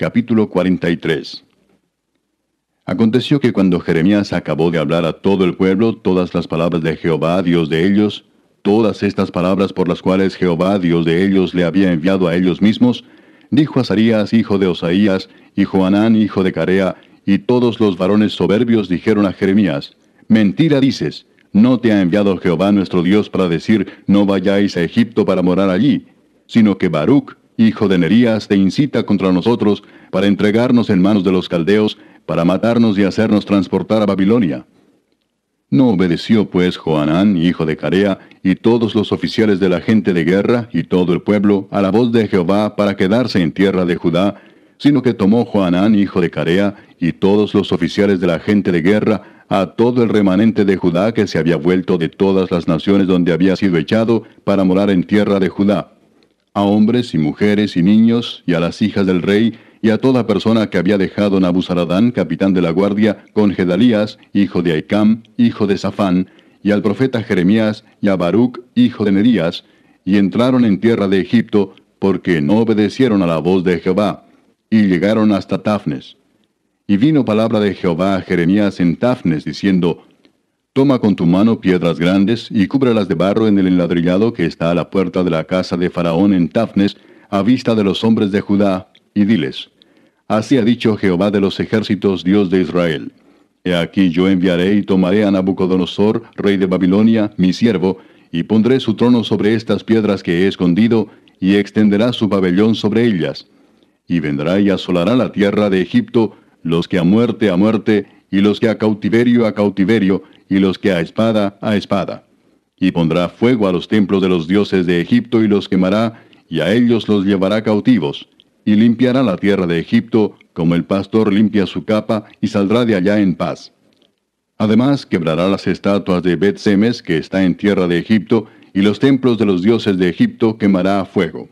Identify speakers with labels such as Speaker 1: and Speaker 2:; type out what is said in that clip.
Speaker 1: Capítulo 43 Aconteció que cuando Jeremías acabó de hablar a todo el pueblo todas las palabras de Jehová, Dios de ellos, todas estas palabras por las cuales Jehová, Dios de ellos, le había enviado a ellos mismos, dijo Azarías, hijo de Osaías, y Joanán, hijo de Carea, y todos los varones soberbios dijeron a Jeremías, Mentira dices, no te ha enviado Jehová nuestro Dios para decir, no vayáis a Egipto para morar allí, sino que Baruch, hijo de Nerías, te incita contra nosotros para entregarnos en manos de los caldeos, para matarnos y hacernos transportar a Babilonia. No obedeció pues Joanán, hijo de Carea, y todos los oficiales de la gente de guerra y todo el pueblo a la voz de Jehová para quedarse en tierra de Judá, sino que tomó Joanán, hijo de Carea, y todos los oficiales de la gente de guerra a todo el remanente de Judá que se había vuelto de todas las naciones donde había sido echado para morar en tierra de Judá a hombres y mujeres y niños, y a las hijas del rey, y a toda persona que había dejado Nabuzaradán, capitán de la guardia, con Gedalías, hijo de Aicam, hijo de Safán, y al profeta Jeremías, y a Baruch, hijo de Nerías, y entraron en tierra de Egipto, porque no obedecieron a la voz de Jehová, y llegaron hasta Tafnes. Y vino palabra de Jehová a Jeremías en Tafnes, diciendo, Toma con tu mano piedras grandes y cúbrelas de barro en el enladrillado que está a la puerta de la casa de Faraón en Tafnes, a vista de los hombres de Judá, y diles, Así ha dicho Jehová de los ejércitos, Dios de Israel. He aquí yo enviaré y tomaré a Nabucodonosor, rey de Babilonia, mi siervo, y pondré su trono sobre estas piedras que he escondido, y extenderá su pabellón sobre ellas. Y vendrá y asolará la tierra de Egipto, los que a muerte a muerte, y los que a cautiverio a cautiverio, y los que a espada, a espada. Y pondrá fuego a los templos de los dioses de Egipto y los quemará, y a ellos los llevará cautivos, y limpiará la tierra de Egipto, como el pastor limpia su capa, y saldrá de allá en paz. Además, quebrará las estatuas de Bet-Semes, que está en tierra de Egipto, y los templos de los dioses de Egipto quemará a fuego.